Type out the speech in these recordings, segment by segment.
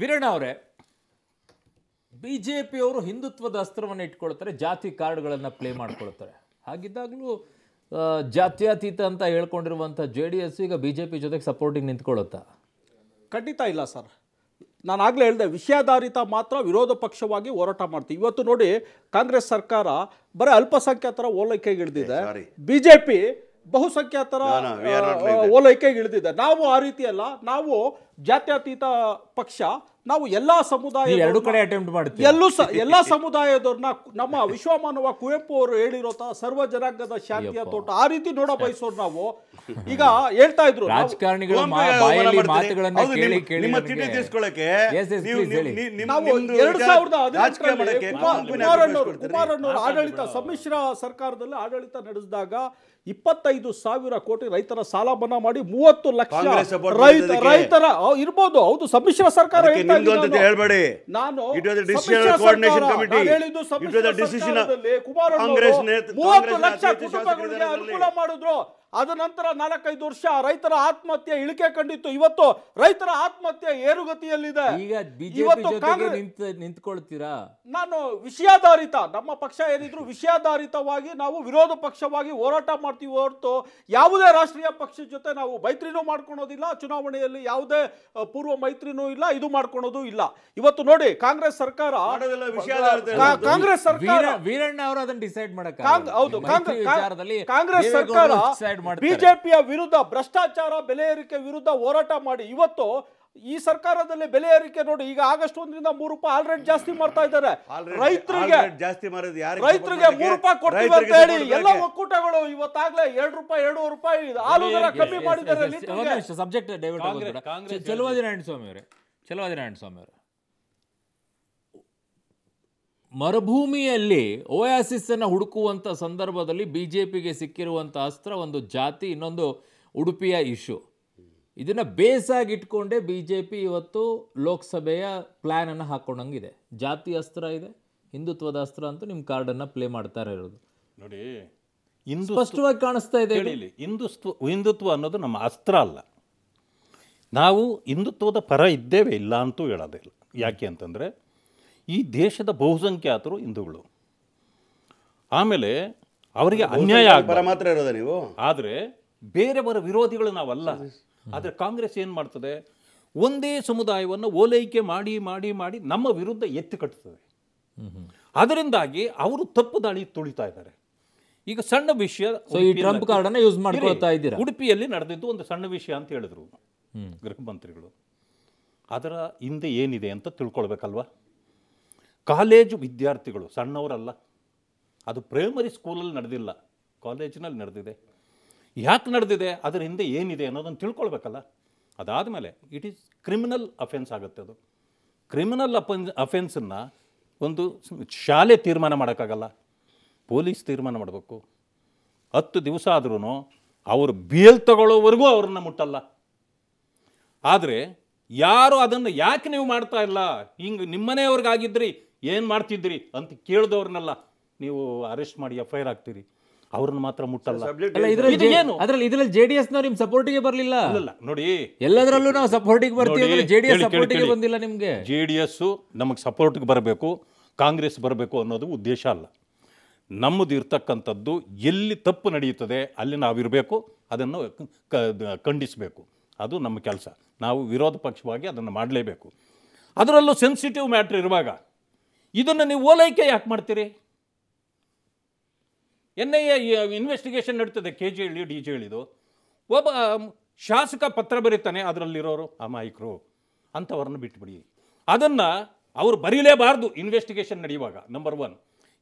ವಿರಣ ಅವರೇ B J ಪಿಯವರು ಹಿಂದುತ್ವದ ಅಸ್ತ್ರವನ್ನು ಇಟ್ಕೊಳ್ತಾರೆ ಜಾತಿ ಕಾರ್ಡ್ಗಳನ್ನು ಪ್ಲೇ ಮಾಡ್ಕೊಳ್ತಾರೆ ಹಾಗಿದ್ದಾಗಲೂ ಜಾತ್ಯತೀತ ಅಂತ ಹೇಳ್ಕೊಂಡಿರುವಂಥ ಜೆ ಡಿ ಎಸ್ ಈಗ ಬಿ ಜೆ ಪಿ ಜೊತೆಗೆ ಸಪೋರ್ಟಿಂಗ್ ನಿಂತ್ಕೊಳ್ಳುತ್ತಾ ಖಂಡಿತ ಇಲ್ಲ ಸರ್ ನಾನು ಆಗಲೇ ಹೇಳಿದೆ ವಿಷಯಾಧಾರಿತ ಮಾತ್ರ ವಿರೋಧ ಪಕ್ಷವಾಗಿ ಹೋರಾಟ ಮಾಡ್ತೀವಿ ಇವತ್ತು ನೋಡಿ ಕಾಂಗ್ರೆಸ್ ಸರ್ಕಾರ ಬರೀ ಅಲ್ಪಸಂಖ್ಯಾತರ ಓಲೈಕೆಗೆ ಹಿಡಿದಿದೆ ಬಿ ಜೆ ಪಿ ಬಹುಸಂಖ್ಯಾತರ ಓಲೈಕೆಗೆ ಇಳಿದಿದೆ ನಾವು ಆ ರೀತಿ ಅಲ್ಲ ನಾವು ಜಾತ್ಯತೀತ ಪಕ್ಷ ನಾವು ಎಲ್ಲ ಸಮುದಾಯ ಎರಡು ಕಡೆ ಅಟೆಂಪ್ಟ್ ಮಾಡ್ತೀವಿ ಎಲ್ಲೂ ಎಲ್ಲಾ ಎಲ್ಲ ಸಮುದಾಯದವ್ರನ್ನ ನಮ್ಮ ವಿಶ್ವಮಾನವ ಕುವೆಂಪು ಅವರು ಹೇಳಿರೋತ ಸರ್ವ ಜನಾಂಗದ ಶಾಂತಿಯ ತೋಟ ಆ ರೀತಿ ನೋಡ ಬಯಸೋರು ನಾವು ಈಗ ಹೇಳ್ತಾ ಇದ್ರು ರಾಜಕಾರಣಿಗಳ ಮಾತುಗಳನ್ನು ಕೇಳಿ ಕೇಳಿ ನಿಮ್ಮ ತಿಂಡಿ ನಾವು ಎರಡು ಸಾವಿರದ ಕುಮಾರಣ್ಣವರು ಆಡಳಿತ ಸಮ್ಮಿಶ್ರ ಸರ್ಕಾರದಲ್ಲಿ ಆಡಳಿತ ನಡೆಸಿದಾಗ ಇಪ್ಪತ್ತೈದು ಸಾವಿರ ಕೋಟಿ ರೈತರ ಸಾಲ ಮನ್ನಾ ಮಾಡಿ ಮೂವತ್ತು ಲಕ್ಷ ರೈತರ ಇರ್ಬೋದು ಹೌದು ಸಮ್ಮಿಶ್ರ ಸರ್ಕಾರ ಹೇಳ್ತಾ ನಮ್ದು ಅಂತ ಹೇಳ್ಬೇಡಿ ನಾನು it was decision coordination committee it was decision Congress Congress ಅನುಕೂಲ ಮಾಡಿದ್ರು ಅದ ನಂತರ ನಾಲ್ಕೈದು ವರ್ಷ ರೈತರ ಆತ್ಮಹತ್ಯೆ ಇಳಿಕೆ ಕಂಡಿತ್ತು ಇವತ್ತು ರೈತರ ಆತ್ಮಹತ್ಯೆ ಏರುಗತಿಯಲ್ಲಿದೆ ನಿಂತ್ಕೊಳ್ತೀರಾ ನಾನು ವಿಷಯಾಧಾರಿತ ನಮ್ಮ ಪಕ್ಷ ಏನಿದ್ರು ವಿಷಯಾಧಾರಿತವಾಗಿ ನಾವು ವಿರೋಧ ಪಕ್ಷವಾಗಿ ಹೋರಾಟ ಮಾಡ್ತೀವಿ ಹೊರತು ಯಾವುದೇ ರಾಷ್ಟ್ರೀಯ ಪಕ್ಷದ ಜೊತೆ ನಾವು ಮೈತ್ರಿನೂ ಮಾಡ್ಕೊಳೋದಿಲ್ಲ ಚುನಾವಣೆಯಲ್ಲಿ ಯಾವುದೇ ಪೂರ್ವ ಮೈತ್ರಿನೂ ಇಲ್ಲ ಇದು ಮಾಡ್ಕೊಳೋದು ಇಲ್ಲ ಇವತ್ತು ನೋಡಿ ಕಾಂಗ್ರೆಸ್ ಸರ್ಕಾರ ಕಾಂಗ್ರೆಸ್ ಸರ್ಕಾರ ವೀರಣ್ಣ ಅವರು ಅದನ್ನ ಡಿಸೈಡ್ ಮಾಡಕ್ಕೆ ಹೌದು ಕಾಂಗ್ರೆಸ್ ಸರ್ಕಾರ ಡಿಸೈಡ್ ಮಾಡಿ ಬಿಜೆಪಿಯ ವಿರುದ್ಧ ಭ್ರಷ್ಟಾಚಾರ ಬೆಲೆ ಏರಿಕೆ ವಿರುದ್ಧ ಹೋರಾಟ ಮಾಡಿ ಇವತ್ತು ಈ ಸರ್ಕಾರದಲ್ಲಿ ಬೆಲೆ ಏರಿಕೆ ನೋಡಿ ಈಗ ಆಗಸ್ಟ್ ಒಂದರಿಂದ ಮೂರು ರೂಪಾಯಿ ಆಲ್ರೆಡಿ ಜಾಸ್ತಿ ಮಾಡ್ತಾ ಇದ್ದಾರೆ ರೈತರಿಗೆ ಜಾಸ್ತಿ ಮಾಡೋದು ಯಾರು ರೈತರಿಗೆ ಮೂರು ರೂಪಾಯಿ ಕೊಡ್ತೀವಿ ಅಂತ ಹೇಳಿ ಎಲ್ಲ ಒಕ್ಕೂಟಗಳು ಇವತ್ತಾಗ್ಲೇ ಎರಡು ರೂಪಾಯಿ ಎರಡೂವರೆ ರೂಪಾಯಿ ಹಾಲು ದರ ಕಮ್ಮಿ ಮಾಡಿದ್ದಾರೆ ಸಬ್ಜೆಕ್ಟ್ ಡೈವರ್ಟ್ ಚಲುವಾದಿ ನಾರಾಯಣ ಸ್ವಾಮಿ ಅವರೇ ಚಲುವಾದಿ ನಾರಾಯಣ ಸ್ವಾಮಿ ಅವರೇ ಮರುಭೂಮಿಯಲ್ಲಿ ಓಯಾಸಿಸ್ಸನ್ನು ಹುಡುಕುವಂಥ ಸಂದರ್ಭದಲ್ಲಿ ಬಿ ಜೆ ಪಿಗೆ ಸಿಕ್ಕಿರುವಂಥ ಅಸ್ತ್ರ ಒಂದು ಜಾತಿ ಇನ್ನೊಂದು ಉಡುಪಿಯ ಇಶ್ಯೂ ಇದನ್ನು ಬೇಸಾಗಿ ಇಟ್ಕೊಂಡೇ ಬಿ ಜೆ ಪಿ ಇವತ್ತು ಲೋಕಸಭೆಯ ಪ್ಲ್ಯಾನನ್ನು ಹಾಕ್ಕೊಂಡಂಗಿದೆ ಜಾತಿ ಅಸ್ತ್ರ ಇದೆ ಹಿಂದುತ್ವದ ಅಸ್ತ್ರ ಅಂತೂ ನಿಮ್ಮ ಕಾರ್ಡನ್ನು ಪ್ಲೇ ಮಾಡ್ತಾರೆ ಇರೋದು ನೋಡಿ ಹಿಂದೂ ಸ್ಪಷ್ಟವಾಗಿ ಕಾಣಿಸ್ತಾ ಇದೆ ಹಿಂದುತ್ವ ಹಿಂದುತ್ವ ಅನ್ನೋದು ನಮ್ಮ ಅಸ್ತ್ರ ಅಲ್ಲ ನಾವು ಹಿಂದುತ್ವದ ಪರ ಇದ್ದೇವೆ ಇಲ್ಲ ಅಂತೂ ಹೇಳೋದಿಲ್ಲ ಯಾಕೆ ಅಂತಂದರೆ ಈ ದೇಶದ ಬಹುಸಂಖ್ಯಾತರು ಹಿಂದೂಗಳು ಆಮೇಲೆ ಅವರಿಗೆ ಅನ್ಯಾಯ ಆಗ್ಬಾರ ಮಾತ್ರ ಇರೋದ ನೀವು ಆದರೆ ಬೇರೆಯವರ ವಿರೋಧಿಗಳು ನಾವಲ್ಲ ಆದರೆ ಕಾಂಗ್ರೆಸ್ ಏನು ಮಾಡ್ತದೆ ಒಂದೇ ಸಮುದಾಯವನ್ನು ಓಲೈಕೆ ಮಾಡಿ ಮಾಡಿ ಮಾಡಿ ನಮ್ಮ ವಿರುದ್ಧ ಎತ್ತಿ ಕಟ್ಟುತ್ತದೆ ಅದರಿಂದಾಗಿ ಅವರು ತಪ್ಪು ದಾಳಿ ತುಳಿತಾ ಇದ್ದಾರೆ ಈಗ ಸಣ್ಣ ವಿಷಯ ಟ್ರಂಪ್ ಕಾರ್ಡನ್ನು ಯೂಸ್ ಮಾಡ್ಕೊಳ್ತಾ ಇದ್ದೀರ ಉಡುಪಿಯಲ್ಲಿ ನಡೆದಿದ್ದು ಒಂದು ಸಣ್ಣ ವಿಷಯ ಅಂತ ಹೇಳಿದ್ರು ಗೃಹ ಮಂತ್ರಿಗಳು ಅದರ ಹಿಂದೆ ಏನಿದೆ ಅಂತ ತಿಳ್ಕೊಳ್ಬೇಕಲ್ವಾ ಕಾಲೇಜು ವಿದ್ಯಾರ್ಥಿಗಳು ಸಣ್ಣವರಲ್ಲ ಅದು ಪ್ರೈಮರಿ ಸ್ಕೂಲಲ್ಲಿ ನಡೆದಿಲ್ಲ ಕಾಲೇಜಿನಲ್ಲಿ ನಡೆದಿದೆ ಯಾಕೆ ನಡೆದಿದೆ ಅದರ ಹಿಂದೆ ಏನಿದೆ ಅನ್ನೋದನ್ನು ತಿಳ್ಕೊಳ್ಬೇಕಲ್ಲ ಅದಾದ ಮೇಲೆ ಇಟ್ ಈಸ್ ಕ್ರಿಮಿನಲ್ ಅಫೆನ್ಸ್ ಆಗುತ್ತೆ ಅದು ಕ್ರಿಮಿನಲ್ ಅಫೆನ್ ಅಫೆನ್ಸನ್ನು ಒಂದು ಶಾಲೆ ತೀರ್ಮಾನ ಮಾಡೋಕ್ಕಾಗಲ್ಲ ಪೊಲೀಸ್ ತೀರ್ಮಾನ ಮಾಡಬೇಕು ಹತ್ತು ದಿವಸ ಆದ್ರೂ ಅವರು ಬೇಲ್ ತಗೊಳ್ಳೋವರೆಗೂ ಅವ್ರನ್ನ ಮುಟ್ಟಲ್ಲ ಆದರೆ ಯಾರು ಅದನ್ನು ಯಾಕೆ ನೀವು ಮಾಡ್ತಾ ಇಲ್ಲ ಹಿಂಗೆ ನಿಮ್ಮನೆಯವ್ರಿಗಾಗಿದ್ರಿ ಏನು ಮಾಡ್ತಿದ್ರಿ ಅಂತ ಕೇಳಿದವ್ರನ್ನೆಲ್ಲ ನೀವು ಅರೆಸ್ಟ್ ಮಾಡಿ ಎಫ್ ಐ ಆರ್ ಆಗ್ತೀರಿ ಅವ್ರನ್ನ ಮಾತ್ರ ಮುಟ್ಟಲ್ಲ ಅದ್ರಲ್ಲಿ ಇದರಲ್ಲಿ ಜೆಡಿಎಸ್ ಎಸ್ ನಿಮ್ ಸಪೋರ್ಟಿಗೆ ಬರಲಿಲ್ಲ ನೋಡಿ ಎಲ್ಲದರಲ್ಲೂ ನಾವು ಸಪೋರ್ಟಿಗೆ ಬರ್ತೀವಿ ಜೆಡಿಎಸ್ ಸಪೋರ್ಟಿಗೆ ಬಂದಿಲ್ಲ ನಿಮಗೆ ಜೆಡಿಎಸ್ ನಮಗೆ ಸಪೋರ್ಟ್ಗೆ ಬರಬೇಕು ಕಾಂಗ್ರೆಸ್ ಬರಬೇಕು ಅನ್ನೋದು ಉದ್ದೇಶ ಅಲ್ಲ ನಮ್ಮದು ಇರ್ತಕ್ಕಂಥದ್ದು ಎಲ್ಲಿ ತಪ್ಪು ನಡೆಯುತ್ತದೆ ಅಲ್ಲಿ ನಾವಿರಬೇಕು ಅದನ್ನು ಖಂಡಿಸಬೇಕು ಅದು ನಮ್ಮ ಕೆಲಸ ನಾವು ವಿರೋಧ ಪಕ್ಷವಾಗಿ ಅದನ್ನು ಮಾಡಲೇಬೇಕು ಅದರಲ್ಲೂ ಸೆನ್ಸಿಟಿವ್ ಮ್ಯಾಟ್ರ್ ಇರುವಾಗ ಇದನ್ನು ನೀವು ಓಲೈಕೆ ಯಾಕೆ ಮಾಡ್ತೀರಿ ಎನ್ ಐ ಎ ಇನ್ವೆಸ್ಟಿಗೇಷನ್ ನಡೀತದೆ ಕೆ ಜಿ ಹೇಳಿ ಡಿ ಜಿ ಹೇಳಿದು ಒಬ್ಬ ಶಾಸಕ ಪತ್ರ ಬರೀತಾನೆ ಅದರಲ್ಲಿರೋರು ಅಮಾಯಕರು ಅಂಥವ್ರನ್ನ ಬಿಟ್ಬಿಡಿ ಅದನ್ನು ಅವರು ಬರೀಲೇಬಾರ್ದು ಇನ್ವೆಸ್ಟಿಗೇಷನ್ ನಡೆಯುವಾಗ ನಂಬರ್ ಒನ್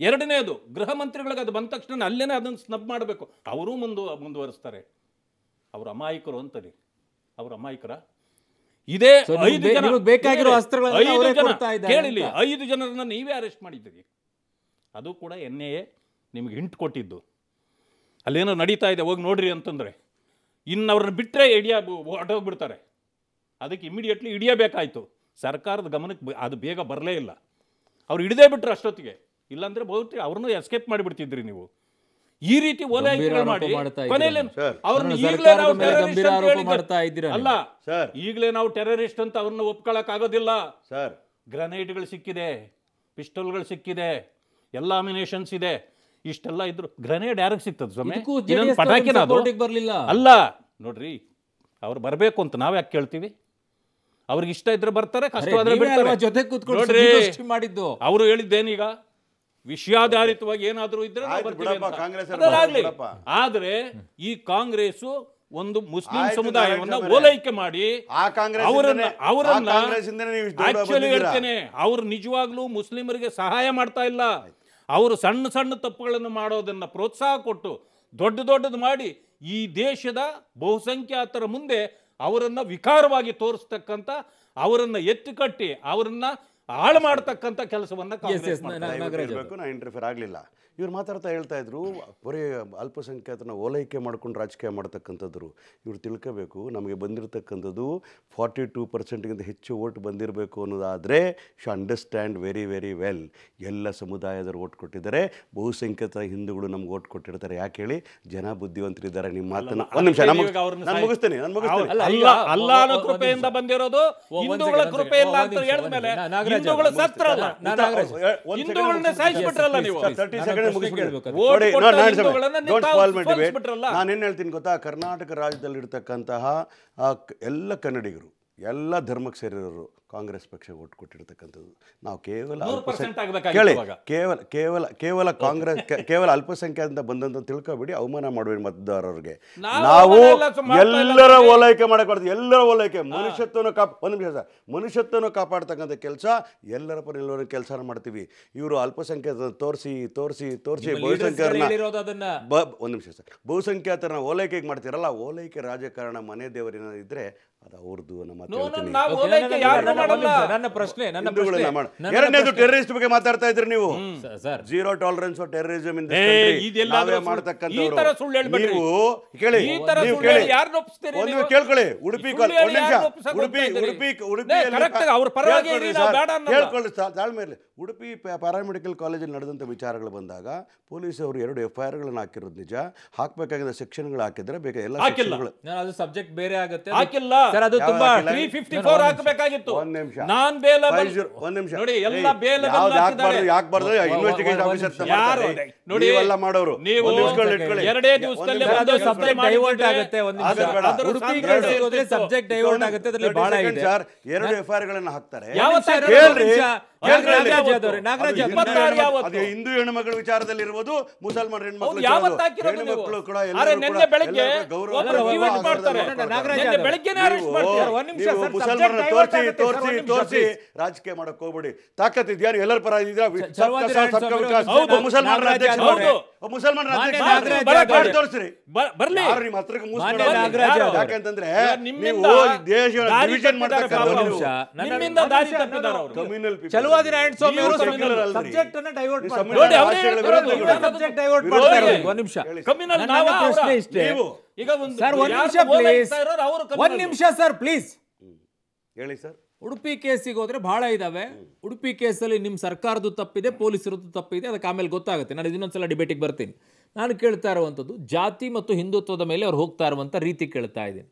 ಎರಡನೇದು ಗೃಹ ಮಂತ್ರಿಗಳಿಗೆ ಅದು ಬಂದ ತಕ್ಷಣ ಅಲ್ಲೇ ಅದನ್ನು ಸ್ನಬ್ ಮಾಡಬೇಕು ಅವರೂ ಮುಂದು ಮುಂದುವರಿಸ್ತಾರೆ ಅವರು ಅಮಾಯಕರು ಅಂತಾರೆ ಅವರು ಅಮಾಯಕರ ಇದೇ ಐದು ಜನ ಬೇಕಾಗಿರೋ ಐದು ಜನ ಕೇಳಿಲಿ ಐದು ಜನರನ್ನ ನೀವೇ ಅರೆಸ್ಟ್ ಮಾಡಿದ್ದೀರಿ ಅದು ಕೂಡ ಎನ್ ಎ ನಿಮಗೆ ಹಿಂಟ್ ಕೊಟ್ಟಿದ್ದು ಅಲ್ಲೇನೋ ನಡೀತಾ ಇದೆ ಹೋಗಿ ನೋಡ್ರಿ ಅಂತಂದ್ರೆ ಇನ್ನು ಅವ್ರನ್ನ ಬಿಟ್ಟರೆ ಇಡಿಯಾ ಹೊಟ್ಟೋಗ್ಬಿಡ್ತಾರೆ ಅದಕ್ಕೆ ಇಮಿಡಿಯೇಟ್ಲಿ ಹಿಡಿಯಬೇಕಾಯ್ತು ಸರ್ಕಾರದ ಗಮನಕ್ಕೆ ಅದು ಬೇಗ ಬರಲೇ ಇಲ್ಲ ಅವ್ರು ಹಿಡಿದೇ ಬಿಟ್ರು ಅಷ್ಟೊತ್ತಿಗೆ ಇಲ್ಲಾಂದ್ರೆ ಬಹುತೇಕ ಅವ್ರನ್ನೂ ಎಸ್ಕೇಪ್ ಮಾಡಿಬಿಡ್ತಿದ್ರಿ ನೀವು ಈ ರೀತಿ ಓಲಾಯಿಕೆಗಳು ಮಾಡಿ ಅಲ್ಲ ಸರ್ ಈಗಲೇ ನಾವು ಟೆರರಿಸ್ಟ್ ಅಂತ ಅವ್ರನ್ನ ಒಪ್ಕೊಳಕ್ ಆಗೋದಿಲ್ಲ ಸರ್ ಗ್ರನೇಡ್ಗಳು ಸಿಕ್ಕಿದೆ ಪಿಸ್ಟಲ್ಗಳು ಸಿಕ್ಕಿದೆ ಎಲ್ಲ ಅಮಿನೇಷನ್ಸ್ ಇದೆ ಇಷ್ಟೆಲ್ಲ ಇದ್ರು ಗ್ರನೇಡ್ ಯಾರಿಗೆ ಸಿಗ್ತದೆ ಸ್ವಾಮಿ ಪಟಾಕಿನ ಬರಲಿಲ್ಲ ಅಲ್ಲ ನೋಡ್ರಿ ಅವ್ರು ಬರಬೇಕು ಅಂತ ನಾವ್ ಯಾಕೆ ಕೇಳ್ತೀವಿ ಅವ್ರಿಗೆ ಇಷ್ಟ ಇದ್ರೆ ಬರ್ತಾರೆ ಕಷ್ಟವಾದ್ರೆ ಜೊತೆ ಕೂತ್ಕೊಂಡು ಮಾಡಿದ್ದು ಅವರು ಹೇಳಿದ್ದೇನೀಗ ವಿಷಯಾಧಾರಿತವಾಗಿ ಏನಾದರೂ ಇದ್ರೆ ಆದ್ರೆ ಈ ಕಾಂಗ್ರೆಸ್ ಒಂದು ಮುಸ್ಲಿಂ ಸಮುದಾಯವನ್ನ ಓಲೈಕೆ ಮಾಡಿ ಹೇಳ್ತೇನೆ ಅವ್ರು ನಿಜವಾಗ್ಲೂ ಮುಸ್ಲಿಮರಿಗೆ ಸಹಾಯ ಮಾಡ್ತಾ ಇಲ್ಲ ಅವರು ಸಣ್ಣ ಸಣ್ಣ ತಪ್ಪುಗಳನ್ನು ಮಾಡೋದನ್ನ ಪ್ರೋತ್ಸಾಹ ಕೊಟ್ಟು ದೊಡ್ಡ ದೊಡ್ಡದು ಮಾಡಿ ಈ ದೇಶದ ಬಹುಸಂಖ್ಯಾತರ ಮುಂದೆ ಅವರನ್ನ ವಿಕಾರವಾಗಿ ತೋರಿಸ್ತಕ್ಕಂಥ ಎತ್ತಿ ಕಟ್ಟಿ ಅವರನ್ನ ಹಾಳು ಮಾಡತಕ್ಕಂತ ಕೆಲಸವನ್ನ ನಾನು ಇಂಟರ್ಫಿಯರ್ ಆಗಲಿಲ್ಲ ಇವ್ರು ಮಾತಾಡ್ತಾ ಹೇಳ್ತಾ ಇದ್ರು ಬರೀ ಅಲ್ಪಸಂಖ್ಯಾತನ ಓಲೈಕೆ ಮಾಡ್ಕೊಂಡು ರಾಜಕೀಯ ಮಾಡ್ತಕ್ಕಂಥದ್ರು ಇವ್ರು ತಿಳ್ಕೋಬೇಕು ನಮಗೆ ಬಂದಿರತಕ್ಕಂಥದ್ದು ಫಾರ್ಟಿ ಟೂ ಪರ್ಸೆಂಟ್ಗಿಂತ ಹೆಚ್ಚು ಓಟ್ ಬಂದಿರಬೇಕು ಅನ್ನೋದಾದರೆ ಶು ಅಂಡರ್ಸ್ಟ್ಯಾಂಡ್ ವೆರಿ ವೆರಿ ವೆಲ್ ಎಲ್ಲ ಸಮುದಾಯದವರು ಓಟ್ ಕೊಟ್ಟಿದ್ದಾರೆ ಬಹುಸಂಖ್ಯಾತ ಹಿಂದೂಗಳು ನಮ್ಗೆ ಓಟ್ ಕೊಟ್ಟಿರ್ತಾರೆ ಯಾಕೆ ಹೇಳಿ ಜನ ಬುದ್ಧಿವಂತರಿದ್ದಾರೆ ನಿಮ್ಮ ಮಾತನ್ನ ಒಂದು ನಿಮಿಷ ನಾನು ನಾನು ಅಲ್ಲ ಬಂದಿರೋದು ಹಿಂದೂಗಳ ಅಂತ ಹೇಳಿದ ಮೇಲೆ ಹಿಂದೂಗಳನ್ನ ನೀವು ನಾನು ಹೇಳ್ತೀನಿ ಗೊತ್ತಾ ಕರ್ನಾಟಕ ರಾಜ್ಯದಲ್ಲಿ ಇರ್ತಕ್ಕಂತಹ ಎಲ್ಲ ಕನ್ನಡಿಗರು ಎಲ್ಲ ಧರ್ಮಕ್ಕೆ ಸೇರಿರೋರು ಕಾಂಗ್ರೆಸ್ ಪಕ್ಷ ಓಟ್ ಕೊಟ್ಟಿರ್ತಕ್ಕಂಥದ್ದು ನಾವು ಕೇವಲ ಕೇಳಿ ಕೇವಲ ಕೇವಲ ಕೇವಲ ಕಾಂಗ್ರೆಸ್ ಕೇವಲ ಅಲ್ಪಸಂಖ್ಯಾತದಿಂದ ಬಂದಂತ ತಿಳ್ಕೊಬಿಡಿ ಅವಮಾನ ಮಾಡ್ಬೇಡಿ ಮತದಾರರಿಗೆ ನಾವು ಎಲ್ಲರ ಓಲೈಕೆ ಮಾಡಿಕೊಡ್ತೀವಿ ಎಲ್ಲರ ಓಲೈಕೆ ಮನುಷ್ಯತ್ವನ ಕಾಪ್ ಒಂದು ನಿಮಿಷ ಸರ್ ಮನುಷ್ಯತ್ವನ ಕಾಪಾಡ್ತಕ್ಕಂಥ ಕೆಲಸ ಎಲ್ಲರ ಪರ ಎಲ್ಲರ ಕೆಲಸ ಮಾಡ್ತೀವಿ ಇವರು ಅಲ್ಪಸಂಖ್ಯಾತ ತೋರಿಸಿ ತೋರಿಸಿ ತೋರಿಸಿ ಬಹುಸಂಖ್ಯಾತರನ್ನ ಒಂದು ನಿಮಿಷ ಸರ್ ಬಹುಸಂಖ್ಯಾತರನ್ನ ಓಲೈಕೆಗೆ ಮಾಡ್ತೀರಲ್ಲ ಓಲೈಕೆ ರಾಜಕಾರಣ ಮನೆ ದೇವರಿನ ಇದ್ರೆ ಅದು ಅವ್ರದ್ದು ನಮ್ಮ ಪ್ರಶ್ನೆ ನನ್ನ ಎರಡನೇದು ಟೆರರಿಸ್ಟ್ ಬಗ್ಗೆ ಮಾತಾಡ್ತಾ ಇದ್ರಿ ನೀವು ಜೀರೋ ಟಾಲರೆನ್ಸ್ ಟೆರರಿಸಂ ಇಂದ ನೀವು ಕೇಳಿ ನೀವು ಕೇಳಿ ಒಂದು ಕೇಳ್ಕೊಳ್ಳಿ ಉಡುಪಿ ಉಡುಪಿ ಉಡುಪಿ ಉಡುಪಿ ಕೇಳ್ಕೊಳ್ಳಿ ತಾಳ್ಮೆ ಇರಲಿ ಉಡುಪಿ ಪ್ಯಾರಾಮೆಡಿಕಲ್ ಕಾಲೇಜಲ್ಲಿ ನಡೆದಂತ ವಿಚಾರಗಳು ಬಂದಾಗ ಪೊಲೀಸ್ ಅವರು ಎರಡು ಎಫ್ ಐ ಗಳನ್ನ ಹಾಕಿರೋದು ನಿಜ ಸೆಕ್ಷನ್ ಸೆಕ್ಷನ್ಗಳು ಹಾಕಿದ್ರೆ ಬೇಕಾ ಎಲ್ಲ ಸಬ್ಜೆಕ್ಟ್ ಬೇರೆ ಆಗುತ್ತೆ ಹಾಕಿಲ್ಲ ಸರ್ ಅದು ತುಂಬಾ 354 ಹಾಕಬೇಕಾಗಿತ್ತು ನಾನ್ ಬೇಲ ಒಂದ್ ನಿಮಿಷ ನೋಡಿ ಎಲ್ಲ ಬೇಲ ಇನ್ವೆಸ್ಟಿಗೇಷನ್ ಆಫೀಸರ್ ನೋಡಿ ಮಾಡೋರು ನೀವು ಎರಡೇ ಡೈವರ್ಟ್ ಆಗುತ್ತೆ ಸಬ್ಜೆಕ್ಟ್ ಡೈವರ್ಟ್ ಆಗುತ್ತೆ ಅದರಲ್ಲಿ ಬಹಳ ಇದೆ ಎರಡು ಎಫ್ಐಆರ್ ಗಳನ್ನ ಹಾಕ್ತಾರೆ ಹಿಂದೂ ಹೆಣ್ಮಗಳ ವಿಚಾರದಲ್ಲಿ ಮುಸಲ್ಮಾನ ಮುಸಲ್ಮಾನ್ ಹೆಣ್ಮಕ್ಳು ಕೂಡ ತೋರಿಸಿ ತೋರಿಸಿ ರಾಜಕೀಯ ಮಾಡಕ್ ಹೋಗ್ಬೇಡಿ ತಾಕತ್ ಇದ್ಯಾ ಎಲ್ಲರ ಪರ ಮುಸಲ್ಮಾನ ನೀವು ಚೆಲುವಾದಿ ನಾರಾಯಣ ಸ್ವಾಮಿ ಅವರು ಸಬ್ಜೆಕ್ಟ್ ಅನ್ನ ಡೈವರ್ಟ್ ನೋಡಿ ಅವರೇ ಸಬ್ಜೆಕ್ಟ್ ಡೈವರ್ಟ್ ಮಾಡ್ತಾರೆ ಒಂದು ನಿಮಿಷ ಕಮ್ಮಿನಲ್ಲಿ ನಾವು ಪ್ರಶ್ನೆ ಇಷ್ಟೇ ಈಗ ಒಂದು ಸರ್ ಒಂದು ನಿಮಿಷ ಪ್ಲೀಸ್ ಒಂದು ನಿಮಿಷ ಸರ್ ಪ್ಲೀಸ್ ಹೇಳಿ ಸರ್ ಉಡುಪಿ ಕೇಸಿಗೆ ಹೋದ್ರೆ ಬಹಳ ಇದಾವೆ ಉಡುಪಿ ಕೇಸಲ್ಲಿ ನಿಮ್ಮ ಸರ್ಕಾರದ್ದು ತಪ್ಪಿದೆ ಪೊಲೀಸರದ್ದು ತಪ್ಪಿದೆ ಅದಕ್ಕೆ ಆಮೇಲೆ ಗೊತ್ತಾಗುತ್ತೆ ನಾನು ಇನ್ನೊಂದ್ಸಲ ಡಿಬೇಟಿಗೆ ಬರ್ತೀನಿ ನಾನು ಕೇಳ್ತಾ ಇರುವಂಥದ್ದು ಜಾತಿ ಮತ್ತು ಹಿಂದುತ್ವದ ಮೇಲೆ ಅವ್ರು ಹೋಗ್ತಾ ಇರುವಂಥ ರೀತಿ ಕೇಳ್ತಾ ಇದ್ದೀನಿ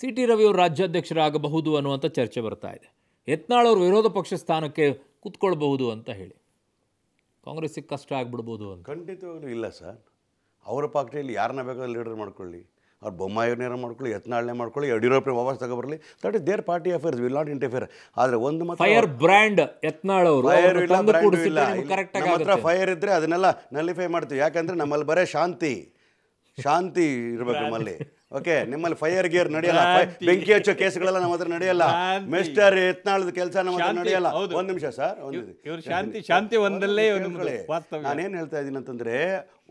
ಸಿ ಟಿ ರವಿ ಅವರು ರಾಜ್ಯಾಧ್ಯಕ್ಷರಾಗಬಹುದು ಅನ್ನುವಂಥ ಚರ್ಚೆ ಬರ್ತಾ ಇದೆ ಯತ್ನಾಳವರು ವಿರೋಧ ಪಕ್ಷ ಸ್ಥಾನಕ್ಕೆ ಕೂತ್ಕೊಳ್ಬಹುದು ಅಂತ ಹೇಳಿ ಕಾಂಗ್ರೆಸ್ಸಿಗೆ ಕಷ್ಟ ಆಗ್ಬಿಡ್ಬೋದು ಅಂತ ಖಂಡಿತವಾಗ್ಲೂ ಇಲ್ಲ ಸರ್ ಅವರ ಪಾರ್ಟಿಯಲ್ಲಿ ಯಾರನ್ನ ಬೇಕಾದ್ರೆ ಲೀಡರ್ ಮಾಡ್ಕೊಳ್ಳಿ ಅವ್ರು ಬೊಮ್ಮಾಯಿಯವ್ರನ್ನೇನೋ ಮಾಡ್ಕೊಳ್ಳಿ ಯತ್ನಾಳನೆ ಮಾಡ್ಕೊಳ್ಳಿ ಯಡಿಯೂರಪ್ಪ ವಾಪಸ್ ತಗೊಬರಲಿ that is their party affairs will not interfere ಆದರೆ ಒಂದು ಮಾತ್ರ ಫೈರ್ ಬ್ರ್ಯಾಂಡ್ ಯತ್ನಾಳವರು ಅವರು ಫೈರ್ ಇಲ್ಲ ಫೈರ್ ಇದ್ದರೆ ಅದನ್ನೆಲ್ಲ ನಲಿಫೈ ಮಾಡ್ತೀವಿ ಯಾಕಂದರೆ ನಮ್ಮಲ್ಲಿ ಬರೇ ಶಾಂತಿ ಶಾಂತಿ ಇರಬೇಕು ನಮ್ಮಲ್ಲಿ ಓಕೆ ನಿಮ್ಮಲ್ಲಿ ಫೈರ್ ಗೇರ್ ನಡೆಯಲ್ಲ ಬೆಂಕಿ ಹಚ್ಚೋ ಕೇಸ್ಗಳೆಲ್ಲ ನಮ್ಮ ಹತ್ರ ನಡೆಯಲ್ಲ ಮಿಸ್ಟರ್ ಎತ್ನಾಳದ ಕೆಲಸ ನಮ್ಮ ಹತ್ರ ನಡೆಯಲ್ಲ ಒಂದ್ ನಿಮಿಷ ಸರ್ ಒಂದು ಶಾಂತಿ ಶಾಂತಿ ಒಂದಲ್ಲೇ ನಾನೇನು ಹೇಳ್ತಾ ಇದ್ದೀನಿ ಅಂತಂದ್ರೆ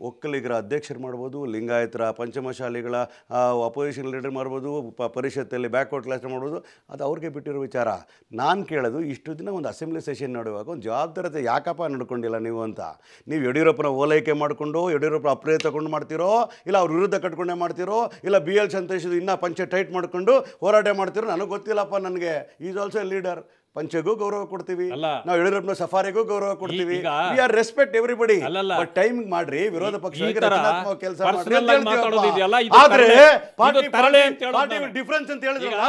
ಒಕ್ಕಲಿಗರ ಅಧ್ಯಕ್ಷರು ಮಾಡ್ಬೋದು ಲಿಂಗಾಯತರ ಪಂಚಮಶಾಲಿಗಳ ಅಪೋಸಿಷನ್ ಲೀಡರ್ ಮಾಡ್ಬೋದು ಪರಿಷತ್ತಲ್ಲಿ ಬ್ಯಾಕ್ವರ್ಡ್ ಕ್ಲಾಸ್ ಮಾಡ್ಬೋದು ಅದು ಅವ್ರಿಗೆ ಬಿಟ್ಟಿರೋ ವಿಚಾರ ನಾನು ಕೇಳೋದು ಇಷ್ಟು ದಿನ ಒಂದು ಅಸೆಂಬ್ಲಿ ಸೆಷನ್ ನಡೆಯುವಾಗ ಒಂದು ಜವಾಬ್ದಾರತೆ ಯಾಕಪ್ಪ ನಡ್ಕೊಂಡಿಲ್ಲ ನೀವು ಅಂತ ನೀವು ಯಡಿಯೂರಪ್ಪನ ಓಲೈಕೆ ಮಾಡಿಕೊಂಡು ಯಡಿಯೂರಪ್ಪನ ಅಪ್ರಿಯ ತಗೊಂಡು ಮಾಡ್ತಿರೋ ಇಲ್ಲ ಅವ್ರ ವಿರುದ್ಧ ಕಟ್ಕೊಂಡೇ ಮಾಡ್ತಿರೋ ಇಲ್ಲ ಬಿ ಎಲ್ ಸಂತೇಶ್ ಇನ್ನೂ ಪಂಚೆ ಟೈಟ್ ಮಾಡ್ಕೊಂಡು ಹೋರಾಟ ಮಾಡ್ತಿರೋ ನನಗೆ ಗೊತ್ತಿಲ್ಲಪ್ಪ ನನಗೆ ಈಸ್ ಆಲ್ಸೋ ಲೀಡರ್ ಪಂಚೆಗೂ ಗೌರವ ಕೊಡ್ತೀವಿ ನಾವು ಯಡಿಯೂರಪ್ಪನ ಸಫಾರಿಗೂ ಗೌರವ ಕೊಡ್ತೀವಿ we are respect everybody time ಮಾಡ್ರಿ ವಿರೋಧ ಪಕ್ಷ ಕೆಲಸ ಆದ್ರೆ ಪಾರ್ಟಿ ಡಿಫರೆನ್ಸ್ ಅಂತ ಹೇಳಿದ್ರಲ್ಲ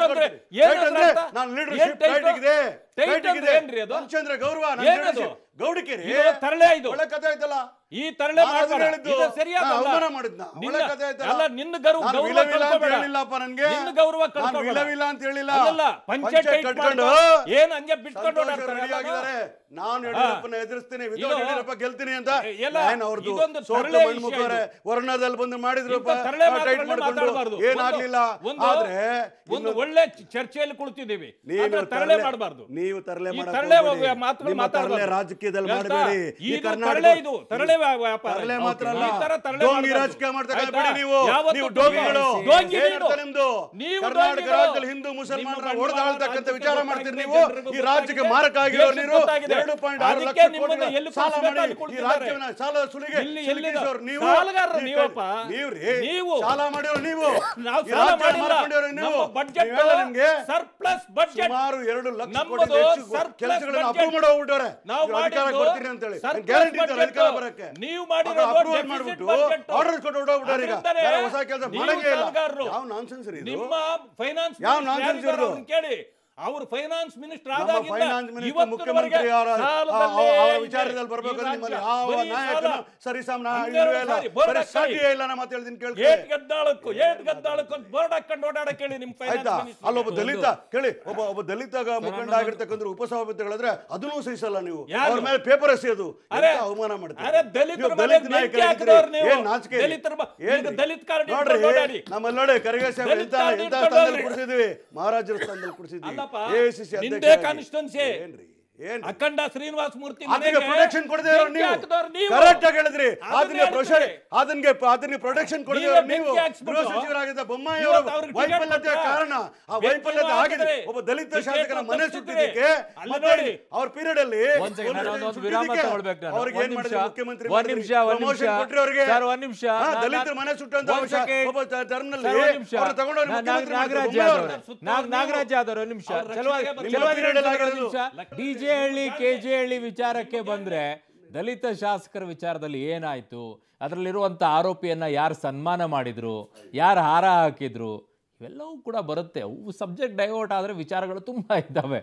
ನಾನು ಲೀಡರ್ಶಿಪ್ ಟೈಟ್ ಗೌರವ ಗೌಡಿಕೆರಿ ತರಳೆ ಇದು ಒಳ್ಳೆ ಕಥೆ ಆಯ್ತಲ್ಲ ಈ ತರಳೆ ಅಂತ ಹೇಳಿಲ್ಲ ವರ್ಣದಲ್ಲಿ ಬಂದು ಮಾಡಿದ್ರು ಏನಾಗ್ಲಿಲ್ಲ ಆದ್ರೆ ಒಂದು ಒಳ್ಳೆ ಚರ್ಚೆಯಲ್ಲಿ ಕುಳಿತಿದ್ದೀವಿ ನೀವು ತರಳೆ ಮಾಡಬಾರ್ದು ನೀವು ತರಲೆ ಮಾಡಬಾರ್ದು ರಾಜಕೀಯದಲ್ಲಿ ಮಾಡಬೇಡಿ ಈ ಕರ್ನಾಟಕ ಇದು ತರಳೆ ರಾಜಕೀಯ ಹಿಂದೂ ಮುಸಲ್ಮಾನರ ಹೊಡೆದಾಳ್ತಕ್ಕಂತ ವಿಚಾರ ಮಾಡ್ತೀರಿ ನೀವು ಈ ರಾಜ್ಯಕ್ಕೆ ಮಾರಕ ಆಗಿರೋ ನೀರು ಎರಡು ಪಾಯಿಂಟ್ ಆರು ಲಕ್ಷ ಸಾಲ ಮಾಡಿ ಈ ರಾಜ್ಯವನ್ನ ಸಾಲ ಸುಲಿಗೆ ನೀವು ನೀವು ಸಾಲ ಮಾಡಿರೋ ನೀವು ಸರ್ಪ್ಲಸ್ ಬಜೆಟ್ ಸುಮಾರು 2 ಲಕ್ಷ ಕೋಟಿ ಹೆಚ್ಚು ಕೆಲಸಗಳನ್ನು ಅಪ್ರೂವ್ ಮಾಡಿ ನಾವು ಅಧಿಕಾರಕ್ಕೆ ಕೊಡ್ತೀನಿ ಅಂತ ಹೇಳಿ ಗ್ಯಾರಂಟಿ ಅಂತ ಅಧಿಕಾರ ಬರಕ್ಕೆ ನೀವು ಮಾಡಿರೋ ಅಪ್ರೂವ್ ಮಾಡ್ಬಿಟ್ಟು ಆರ್ಡರ್ ಕೊಟ್ಟು ಹೋಗ್ಬಿಟ್ಟವ್ರೆ ಈಗ ಹೊಸ ಕೆಲಸ ಮಾಡಂಗೇ ಇಲ್ಲ ಯಾವ ನಾನ್ಸೆನ್ಸ್ ರೀ ಇದು ನಿಮ್ಮ ಫೈನಾನ್ಸ್ ಯಾವ ನಾನ್ಸೆನ್ಸ್ ಕೇಳಿ ಅವರು ಫೈನಾನ್ಸ್ ಮಿನಿಸ್ಟರ್ ಆದಾಗಿಂದ ನಿಮ್ಮ ಅಲ್ಲೊಬ್ಬ ದಲಿತ ಕೇಳಿ ಒಬ್ಬ ಒಬ್ಬ ದಲಿತ ಮುಖಂಡ ಆಗಿರ್ತಕ್ಕಂಥ ಉಪಸಭಾಪತಿಗಳಾದ್ರೆ ಅದನ್ನು ಸಹಿಸಲ್ಲ ನೀವು ಅವ್ರ ಮೇಲೆ ಪೇಪರ್ ಎಸೆಯೋದು ಅವಮಾನ ಮಾಡ್ತಾರೆ ಅರೆ ದಲಿತರ ದಲಿತ ನಮ್ಮಲ್ಲಿ ನೋಡಿ ಮಹಾರಾಜರ ಸ್ಥಾನದಲ್ಲಿ ಕುಡಿಸಿದ್ವಿ ಏನ್ರಿ ಅಖಂಡ ಶ್ರೀನಿವಾಸ ಮೂರ್ತಿ ಪ್ರೊಟೆಕ್ಷನ್ ಕೊಡದೆ ಹೇಳಿದ್ರಿ ಅದನ್ನ ಪ್ರೊಟೆಕ್ಷನ್ ಅದನ್ಗೆ ಕಾರಣ ಆ ವೈಫಲ್ಯತೆ ಆಗಿದೆ ಒಬ್ಬ ದಲಿತ ಶಾಸಕನ ಮನೆ ಸುತ್ತಿದ್ದಕ್ಕೆ ಅವ್ರ ಪೀರಿಯಡ್ ಅಲ್ಲಿ ಮುಖ್ಯಮಂತ್ರಿ ನಿಮಿಷ ಪ್ರಮೋಷನ್ ಒಂದ್ ನಿಮಿಷ ದಲಿತರ ಮನೆ ಸುಟ್ಟಂತ ಒಬ್ಬ ನಾಗರಾಜ್ ಯಾದವ್ ನಾಗರಾಜ್ ನಿಮಿಷ ನಿಮಿಷ ಹಳ್ಳಿ ಕೆ ಜಿ ಹಳ್ಳಿ ವಿಚಾರಕ್ಕೆ ಬಂದ್ರೆ ದಲಿತ ಶಾಸಕರ ವಿಚಾರದಲ್ಲಿ ಏನಾಯ್ತು ಅದರಲ್ಲಿರುವಂಥ ಆರೋಪಿಯನ್ನ ಯಾರು ಸನ್ಮಾನ ಮಾಡಿದ್ರು ಯಾರು ಹಾರ ಹಾಕಿದ್ರು ಇವೆಲ್ಲವೂ ಕೂಡ ಬರುತ್ತೆ ಅವು ಸಬ್ಜೆಕ್ಟ್ ಡೈವರ್ಟ್ ಆದರೆ ವಿಚಾರಗಳು ತುಂಬ ಇದ್ದಾವೆ